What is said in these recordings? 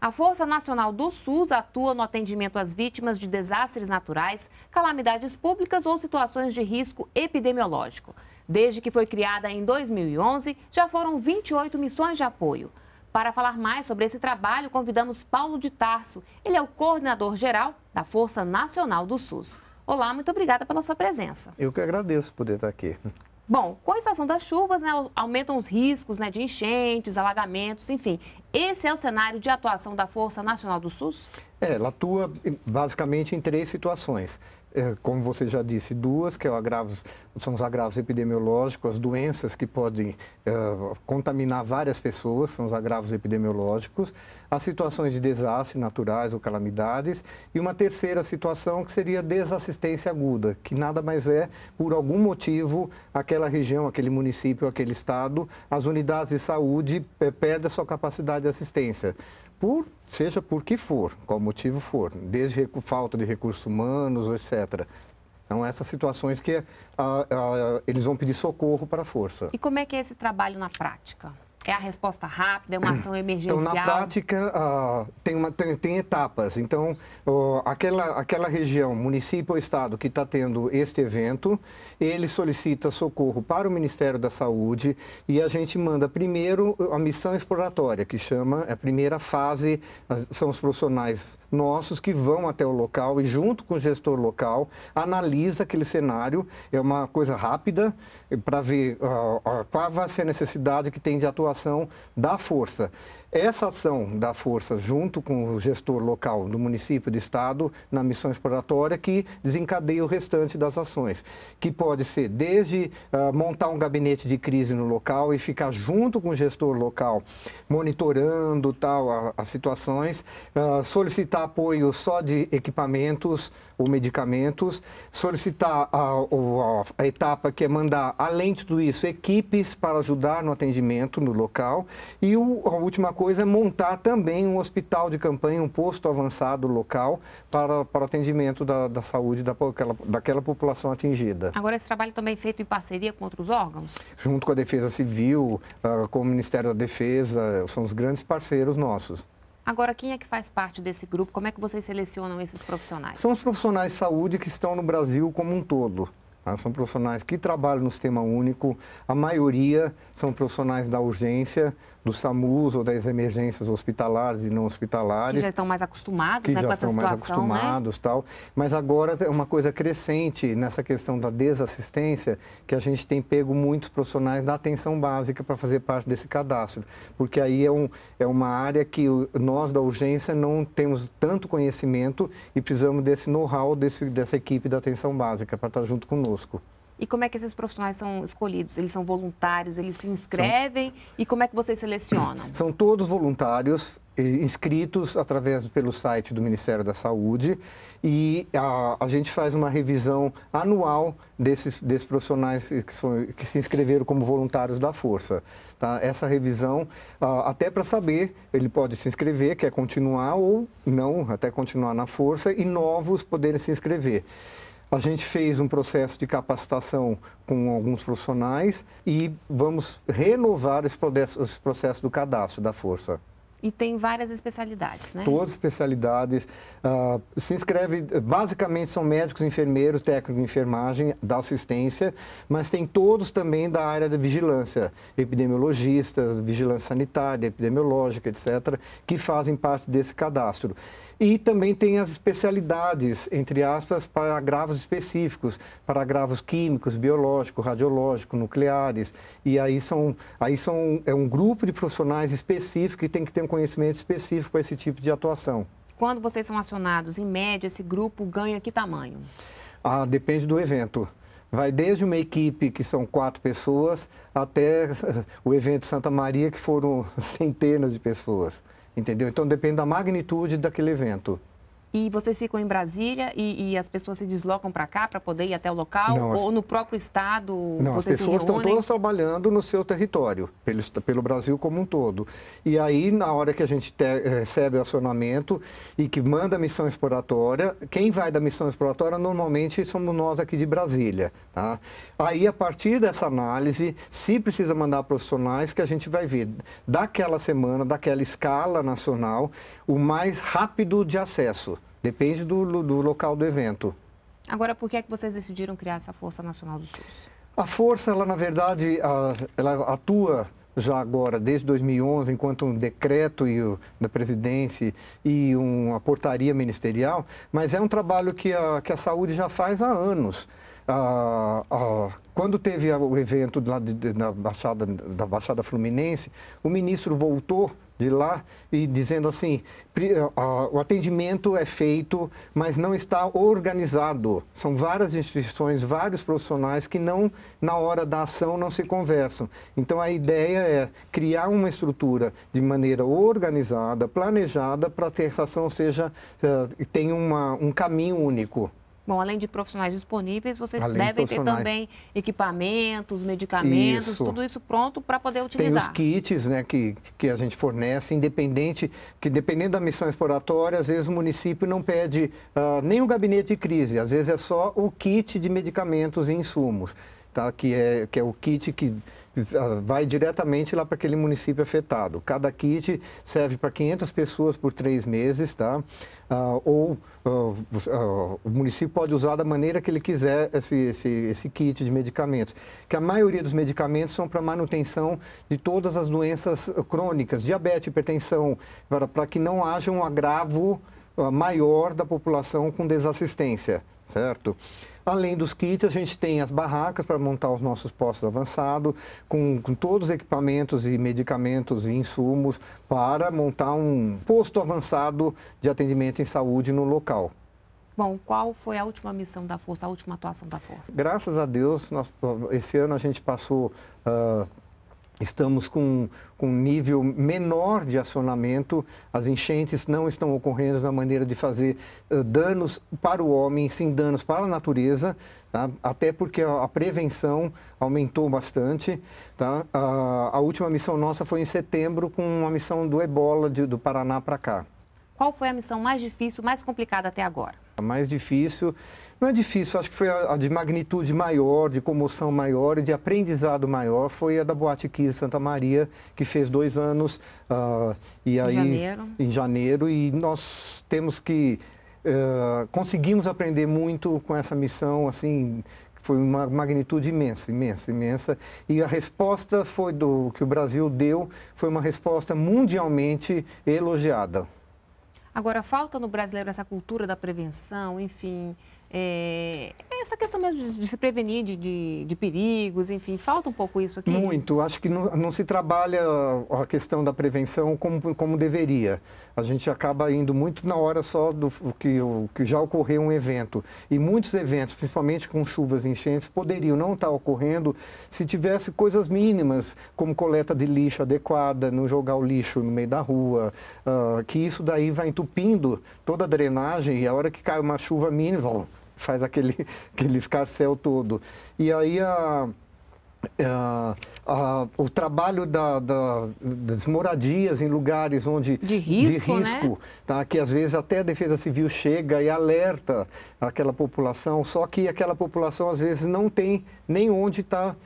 A Força Nacional do SUS atua no atendimento às vítimas de desastres naturais, calamidades públicas ou situações de risco epidemiológico. Desde que foi criada em 2011, já foram 28 missões de apoio. Para falar mais sobre esse trabalho, convidamos Paulo de Tarso. Ele é o coordenador geral da Força Nacional do SUS. Olá, muito obrigada pela sua presença. Eu que agradeço poder estar aqui. Bom, com a estação das chuvas, né, aumentam os riscos né, de enchentes, alagamentos, enfim. Esse é o cenário de atuação da Força Nacional do SUS? É, ela atua basicamente em três situações. É, como você já disse, duas, que é agravos, são os agravos epidemiológicos, as doenças que podem é, contaminar várias pessoas, são os agravos epidemiológicos, as situações de desastre naturais ou calamidades, e uma terceira situação que seria desassistência aguda, que nada mais é, por algum motivo, aquela região, aquele município, aquele estado, as unidades de saúde é, perdem a sua capacidade de assistência por seja por que for, qual motivo for, desde falta de recursos humanos, etc então São essas situações que ah, ah, eles vão pedir socorro para a força. E como é que é esse trabalho na prática? É a resposta rápida, é uma ação emergencial? Então, na prática, uh, tem, uma, tem, tem, etapas. Então, uh, aquela, aquela região, município ou estado que está tendo este evento, ele solicita socorro para o Ministério da Saúde e a gente manda primeiro a missão exploratória, que chama é a primeira fase, são os profissionais nossos que vão até o local e junto com o gestor local analisa aquele cenário, é uma coisa rápida eh, para ver uh, qual vai ser a necessidade que tem de atuação relação da força. Essa ação da força, junto com o gestor local do município e do estado, na missão exploratória, que desencadeia o restante das ações, que pode ser desde uh, montar um gabinete de crise no local e ficar junto com o gestor local, monitorando tal as situações, uh, solicitar apoio só de equipamentos ou medicamentos, solicitar a, a, a etapa que é mandar, além de tudo isso, equipes para ajudar no atendimento no local e o, a última coisa é montar também um hospital de campanha, um posto avançado local para, para o atendimento da, da saúde daquela, daquela população atingida. Agora, esse trabalho também é feito em parceria com outros órgãos? Junto com a Defesa Civil, ah, com o Ministério da Defesa, são os grandes parceiros nossos. Agora, quem é que faz parte desse grupo? Como é que vocês selecionam esses profissionais? São os profissionais de saúde que estão no Brasil como um todo. Ah, são profissionais que trabalham no sistema único, a maioria são profissionais da urgência, do SAMUS ou das emergências hospitalares e não hospitalares. Que já estão mais acostumados que né, já estão mais né? acostumados né? tal. Mas agora é uma coisa crescente nessa questão da desassistência, que a gente tem pego muitos profissionais da atenção básica para fazer parte desse cadastro. Porque aí é, um, é uma área que nós da urgência não temos tanto conhecimento e precisamos desse know-how dessa equipe da atenção básica para estar junto conosco conosco. E como é que esses profissionais são escolhidos? Eles são voluntários, eles se inscrevem são... e como é que vocês selecionam? São todos voluntários inscritos através pelo site do Ministério da Saúde e a, a gente faz uma revisão anual desses, desses profissionais que, são, que se inscreveram como voluntários da Força. Tá? Essa revisão, até para saber, ele pode se inscrever, quer continuar ou não, até continuar na Força e novos poderem se inscrever. A gente fez um processo de capacitação com alguns profissionais e vamos renovar esse processo, do cadastro da Força. E tem várias especialidades, né? Todas especialidades. Uh, se inscreve, basicamente são médicos, enfermeiros, técnicos de enfermagem, da assistência, mas tem todos também da área da vigilância, epidemiologistas, vigilância sanitária, epidemiológica, etc., que fazem parte desse cadastro. E também tem as especialidades, entre aspas, para agravos específicos, para agravos químicos, biológicos, radiológicos, nucleares. E aí são, aí são é um grupo de profissionais específico que tem que ter um conhecimento específico para esse tipo de atuação. Quando vocês são acionados, em média, esse grupo ganha que tamanho? Ah, depende do evento. Vai desde uma equipe que são quatro pessoas até o evento Santa Maria, que foram centenas de pessoas. Entendeu? Então depende da magnitude daquele evento. E vocês ficam em Brasília e, e as pessoas se deslocam para cá para poder ir até o local? Não, ou as... no próprio estado? Não, as pessoas estão todas trabalhando no seu território, pelo, pelo Brasil como um todo. E aí, na hora que a gente te, recebe o acionamento e que manda a missão exploratória, quem vai da missão exploratória normalmente somos nós aqui de Brasília. Tá? Aí, a partir dessa análise, se precisa mandar profissionais, que a gente vai ver daquela semana, daquela escala nacional, o mais rápido de acesso. Depende do, do local do evento. Agora, por que é que vocês decidiram criar essa Força Nacional do SUS? A Força, ela na verdade, ela atua já agora, desde 2011, enquanto um decreto da presidência e uma portaria ministerial, mas é um trabalho que a, que a saúde já faz há anos. Ah, ah, quando teve o evento na Baixada, da Baixada Fluminense, o ministro voltou de lá e dizendo assim, o atendimento é feito, mas não está organizado. São várias instituições, vários profissionais que não, na hora da ação, não se conversam. Então a ideia é criar uma estrutura de maneira organizada, planejada, para que essa ação seja, eh, tenha uma, um caminho único. Bom, além de profissionais disponíveis, vocês além devem de ter também equipamentos, medicamentos, isso. tudo isso pronto para poder utilizar. Tem os kits né, que, que a gente fornece, independente, que dependendo da missão exploratória, às vezes o município não pede uh, nem um gabinete de crise, às vezes é só o kit de medicamentos e insumos tá? que, é, que é o kit que ah, vai diretamente lá para aquele município afetado. Cada kit serve para 500 pessoas por três meses, tá? Ah, ou ah, o município pode usar da maneira que ele quiser esse, esse, esse kit de medicamentos. Que a maioria dos medicamentos são para manutenção de todas as doenças crônicas, diabetes, hipertensão, para, para que não haja um agravo maior da população com desassistência, certo? Além dos kits, a gente tem as barracas para montar os nossos postos avançados, com, com, todos os equipamentos e medicamentos e insumos para montar um posto avançado de atendimento em saúde no local. Bom, qual foi a última missão da Força, a última atuação da Força? Graças a Deus, nós, esse ano a gente passou. Uh, Estamos com, com um nível menor de acionamento, as enchentes não estão ocorrendo na maneira de fazer uh, danos para o homem, sim danos para a natureza, tá? até porque a, a, prevenção aumentou bastante. Tá? Uh, a última missão nossa foi em setembro, com uma missão do ebola de, do Paraná para cá. Qual foi a missão mais difícil, mais complicada até agora? A é mais difícil, não é difícil, acho que foi a, a de magnitude maior, de comoção maior e de aprendizado maior foi a da Boate Kiss Santa Maria, que fez dois anos uh, e aí, em, janeiro. em janeiro. E nós temos que. Uh, conseguimos aprender muito com essa missão, assim, foi uma magnitude imensa, imensa, imensa. E a resposta foi do que o Brasil deu foi uma resposta mundialmente elogiada. Agora, falta no brasileiro essa cultura da prevenção, enfim, é, é, essa questão mesmo de, se prevenir de, de, de, perigos, enfim, falta um pouco isso aqui? Muito. Acho que não, não se trabalha a questão da prevenção como, como deveria. A gente acaba indo muito na hora só do que, que já ocorreu um evento. E muitos eventos, principalmente com chuvas e enchentes, poderiam não estar tá ocorrendo se tivesse coisas mínimas, como coleta de lixo adequada, não jogar o lixo no meio da rua, uh, que isso daí vai entupindo toda a drenagem e a hora que cai uma chuva mínima faz aquele, aquele escarcel todo. E aí a Uh, uh, o trabalho da, da, das moradias em lugares onde de risco, de risco né? tá? que às vezes até a Defesa Civil chega e alerta aquela população, só que aquela população às vezes não tem nem onde está, uh,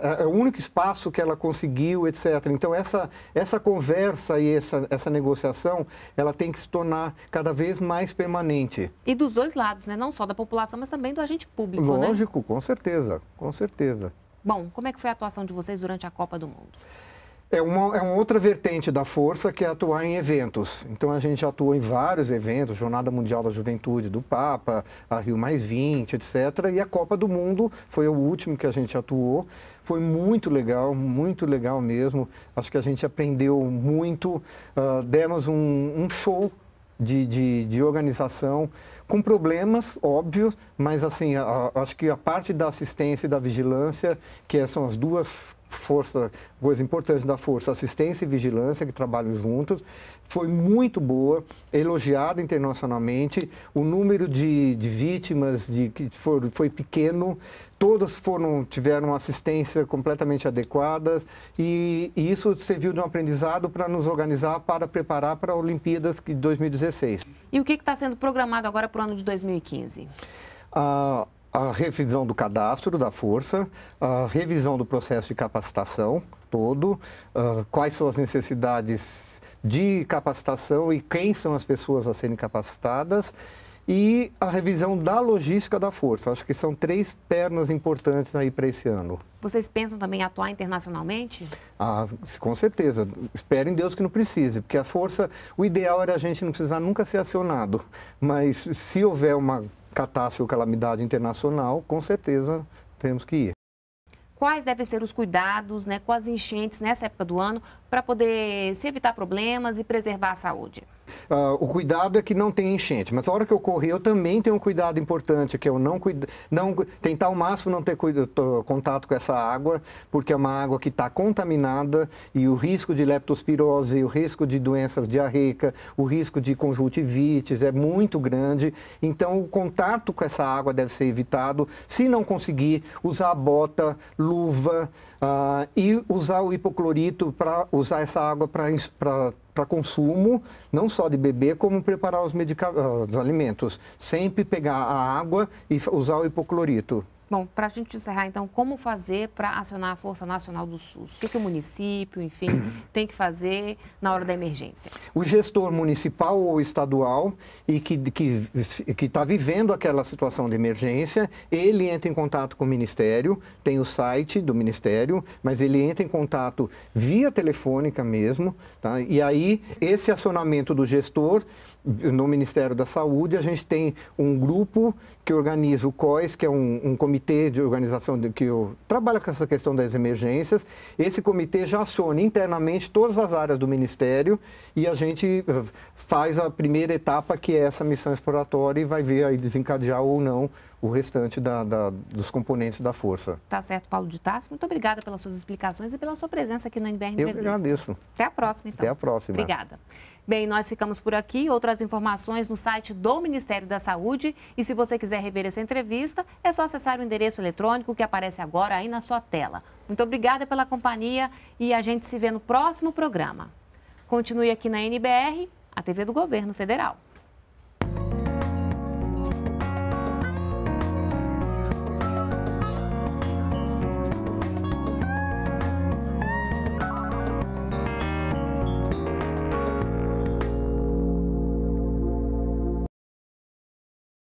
ah, é o único espaço que ela conseguiu, etc. Então essa, essa conversa e essa, essa negociação, ela tem que se tornar cada vez mais permanente. E dos dois lados, né? não só da população, mas também do agente público. Né? Lógico, né? com certeza, com certeza. Bom, como é que foi a atuação de vocês durante a Copa do Mundo? É uma, é uma outra vertente da força que é atuar em eventos. Então a gente atua em vários eventos, Jornada Mundial da Juventude do Papa, a Rio Mais 20, etc. E a Copa do Mundo foi o último que a gente atuou. Foi muito legal, muito legal mesmo. Acho que a gente aprendeu muito. Uh, demos um, um show de, de, de organização, com problemas, óbvio, mas assim, a, a, acho que a parte da assistência e da vigilância, que é, são as duas força, coisa importante da força, assistência e vigilância, que trabalham juntos. Foi muito boa, elogiada internacionalmente. O número de, de vítimas de, que for, foi pequeno, todas foram, tiveram assistência completamente adequada. E, e isso serviu de um aprendizado para nos organizar, para preparar para a Olimpíadas de 2016. E o que está sendo programado agora para o ano de 2015? uh, a revisão do cadastro da força, a revisão do processo de capacitação todo, uh, quais são as necessidades de capacitação e quem são as pessoas a serem capacitadas e a revisão da logística da força. Acho que são três pernas importantes aí para esse ano. Vocês pensam também atuar internacionalmente? Ah, com certeza. Esperem Deus que não precise, porque a força, o ideal era a gente não precisar nunca ser acionado. Mas se houver uma catástrofe ou calamidade internacional, com certeza temos que ir. Quais devem ser os cuidados né, com as enchentes nessa época do ano para poder se evitar problemas e preservar a saúde? Uh, o cuidado é que não tem enchente, mas a hora que ocorrer eu também tenho um cuidado importante, que é eu não, cuido não tentar ao máximo não ter contato com essa água, porque é uma água que está contaminada e o risco de leptospirose, o risco de doenças diarreica, o risco de conjuntivites é muito grande. Então o contato com essa água deve ser evitado. Se não conseguir, usar bota, luva uh, e usar o hipoclorito para usar essa água para para consumo, não só de beber, como preparar os, os alimentos. Sempre pegar a água e usar o hipoclorito. Bom, para a gente encerrar, então, como fazer para acionar a Força Nacional do SUS? O que, que, o município, enfim, tem que fazer na hora da emergência? O gestor municipal ou estadual e que está que, que tá vivendo aquela situação de emergência, ele entra em contato com o Ministério, tem o site do Ministério, mas ele entra em contato via telefônica mesmo, tá? e aí esse acionamento do gestor no Ministério da Saúde, a gente tem um grupo que organiza o COIS, que é um, um comitê comitê de organização de, que eu, trabalha com essa questão das emergências. Esse comitê já aciona internamente todas as áreas do Ministério e a gente eh, faz a primeira etapa, que é essa missão exploratória, e vai ver aí desencadear ou não o restante da, da, dos componentes da força. Tá certo, Paulo de Tarso. Muito obrigada pelas suas explicações e pela sua presença aqui no NBR Entrevista. Eu agradeço. Até a próxima, então. Até a próxima. Obrigada. Bem, nós ficamos por aqui. Outras informações no site do Ministério da Saúde. E se você quiser rever essa entrevista, é só acessar o endereço eletrônico que aparece agora aí na sua tela. Muito obrigada pela companhia e a gente se vê no próximo programa. Continue aqui na NBR, a TV do Governo Federal.